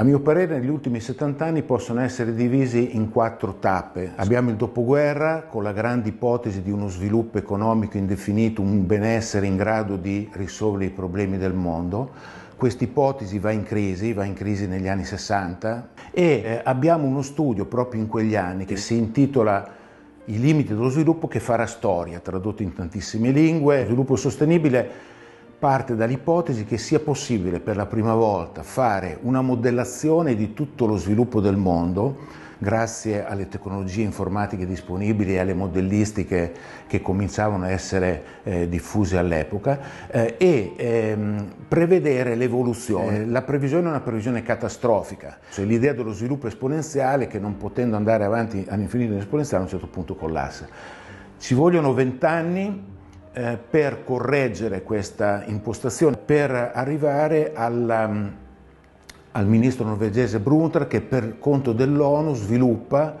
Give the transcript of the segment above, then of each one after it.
A mio parere negli ultimi 70 anni possono essere divisi in quattro tappe. Abbiamo il dopoguerra con la grande ipotesi di uno sviluppo economico indefinito, un benessere in grado di risolvere i problemi del mondo. Questa ipotesi va in crisi, va in crisi negli anni 60 e eh, abbiamo uno studio proprio in quegli anni che si intitola I limiti dello sviluppo che farà storia, tradotto in tantissime lingue, sviluppo sostenibile parte dall'ipotesi che sia possibile per la prima volta fare una modellazione di tutto lo sviluppo del mondo grazie alle tecnologie informatiche disponibili e alle modellistiche che cominciavano a essere eh, diffuse all'epoca eh, e ehm, prevedere l'evoluzione. Eh, la previsione è una previsione catastrofica, cioè l'idea dello sviluppo esponenziale che non potendo andare avanti all'infinito in esponenziale a un certo punto collassa. Ci vogliono vent'anni eh, per correggere questa impostazione, per arrivare alla, um, al ministro norvegese Brunter che per conto dell'ONU sviluppa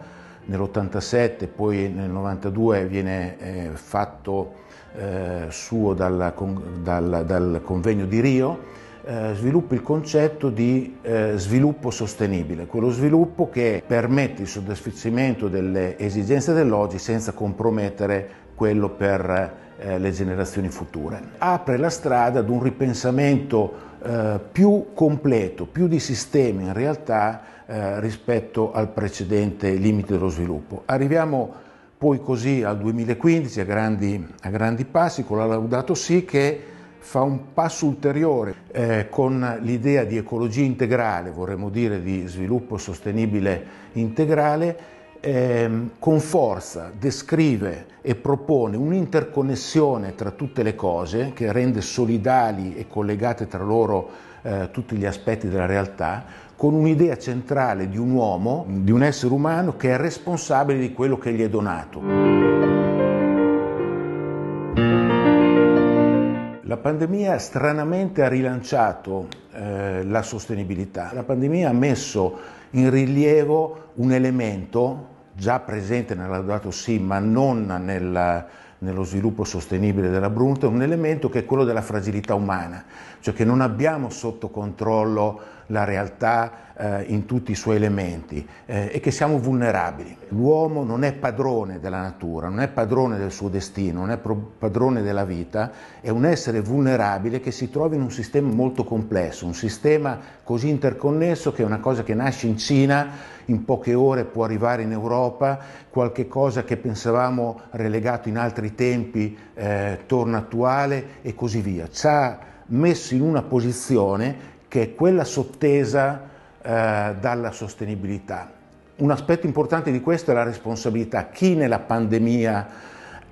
nell'87, poi nel 92 viene eh, fatto eh, suo dalla, con, dal, dal, convegno di Rio, eh, sviluppa il concetto di eh, sviluppo sostenibile, quello sviluppo che permette il soddisfacimento delle esigenze dell'oggi senza compromettere quello per eh, le generazioni future. Apre la strada ad un ripensamento eh, più completo, più di sistema in realtà eh, rispetto al precedente limite dello sviluppo. Arriviamo poi così al 2015 a grandi, a grandi passi con la Laudato Si che fa un passo ulteriore eh, con l'idea di ecologia integrale, vorremmo dire di sviluppo sostenibile integrale ehm, con forza descrive e propone un'interconnessione tra tutte le cose che rende solidali e collegate tra loro eh, tutti gli aspetti della realtà, con un'idea centrale di un uomo, di un essere umano che è responsabile di quello che gli è donato. La pandemia stranamente ha rilanciato eh, la sostenibilità. La pandemia ha messo in rilievo un elemento già presente nella Laudato sì, ma non nella, nello sviluppo sostenibile della Brunta, un elemento che è quello della fragilità umana, cioè che non abbiamo sotto controllo la realtà, eh, in tutti i suoi elementi eh, e che siamo vulnerabili. L'uomo non è padrone della natura, non è padrone del suo destino, non è padrone della vita, è un essere vulnerabile che si trova in un sistema molto complesso, un sistema così interconnesso che è una cosa che nasce in Cina, in poche ore può arrivare in Europa, qualche cosa che pensavamo relegato in altri tempi eh, torna attuale e così via. Ci ha messo in una posizione che è quella sottesa eh, dalla sostenibilità. Un aspetto importante di questo è la responsabilità. Chi nella pandemia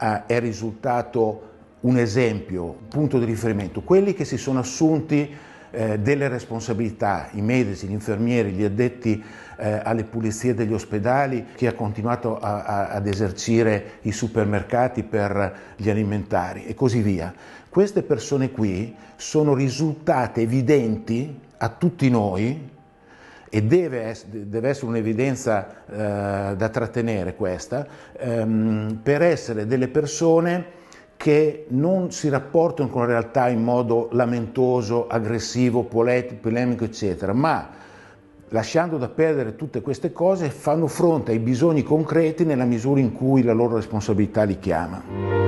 eh, è risultato un esempio, un punto di riferimento? Quelli che si sono assunti eh, delle responsabilità, i medici, gli infermieri, gli addetti eh, alle pulizie degli ospedali, chi ha continuato a, a, ad esercire i supermercati per gli alimentari e così via. Queste persone qui sono risultate evidenti a tutti noi e deve, essere, deve essere un'evidenza eh, da trattenere questa, ehm, per essere delle persone che non si rapportano con la realtà in modo lamentoso, aggressivo, polemico, eccetera, ma lasciando da perdere tutte queste cose fanno fronte ai bisogni concreti nella misura in cui la loro responsabilità li chiama.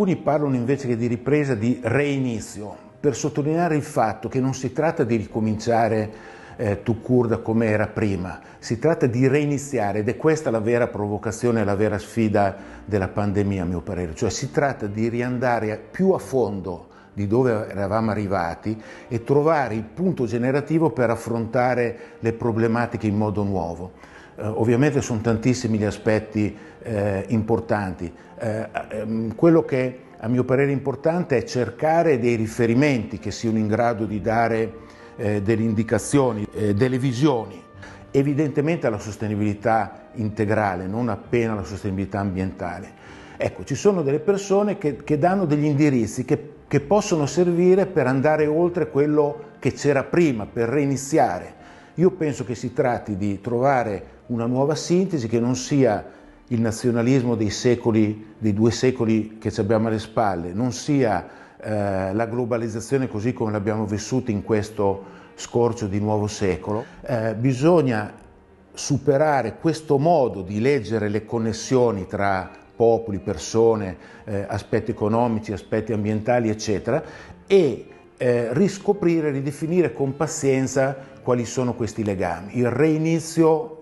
Alcuni parlano invece che di ripresa di reinizio, per sottolineare il fatto che non si tratta di ricominciare eh, curda come era prima, si tratta di reiniziare ed è questa la vera provocazione, la vera sfida della pandemia a mio parere, cioè si tratta di riandare più a fondo di dove eravamo arrivati e trovare il punto generativo per affrontare le problematiche in modo nuovo. Eh, ovviamente sono tantissimi gli aspetti eh, importanti. Eh, ehm, quello che a mio parere è importante è cercare dei riferimenti che siano in grado di dare eh, delle indicazioni, eh, delle visioni evidentemente alla sostenibilità integrale, non appena alla sostenibilità ambientale. Ecco, ci sono delle persone che, che danno degli indirizzi che, che possono servire per andare oltre quello che c'era prima, per reiniziare. Io penso che si tratti di trovare una nuova sintesi che non sia il nazionalismo dei secoli, dei due secoli che ci abbiamo alle spalle, non sia eh, la globalizzazione così come l'abbiamo vissuta in questo scorcio di nuovo secolo. Eh, bisogna superare questo modo di leggere le connessioni tra popoli, persone, eh, aspetti economici, aspetti ambientali, eccetera, e eh, riscoprire, ridefinire con pazienza quali sono questi legami. Il reinizio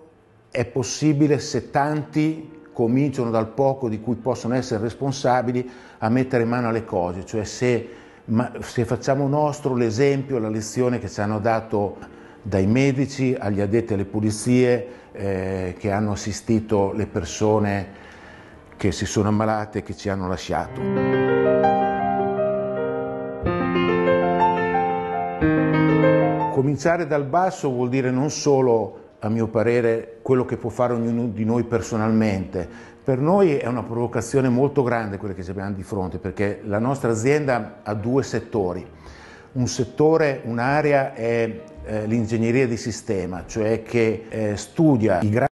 è possibile se tanti cominciano dal poco di cui possono essere responsabili a mettere mano alle cose, cioè se, ma, se facciamo nostro l'esempio, la lezione che ci hanno dato dai medici agli addetti alle pulizie eh, che hanno assistito le persone che si sono ammalate e che ci hanno lasciato. Cominciare dal basso vuol dire non solo, a mio parere, quello che può fare ognuno di noi personalmente. Per noi è una provocazione molto grande quella che abbiamo di fronte, perché la nostra azienda ha due settori. Un settore, un'area è eh, l'ingegneria di sistema, cioè che eh, studia i grandi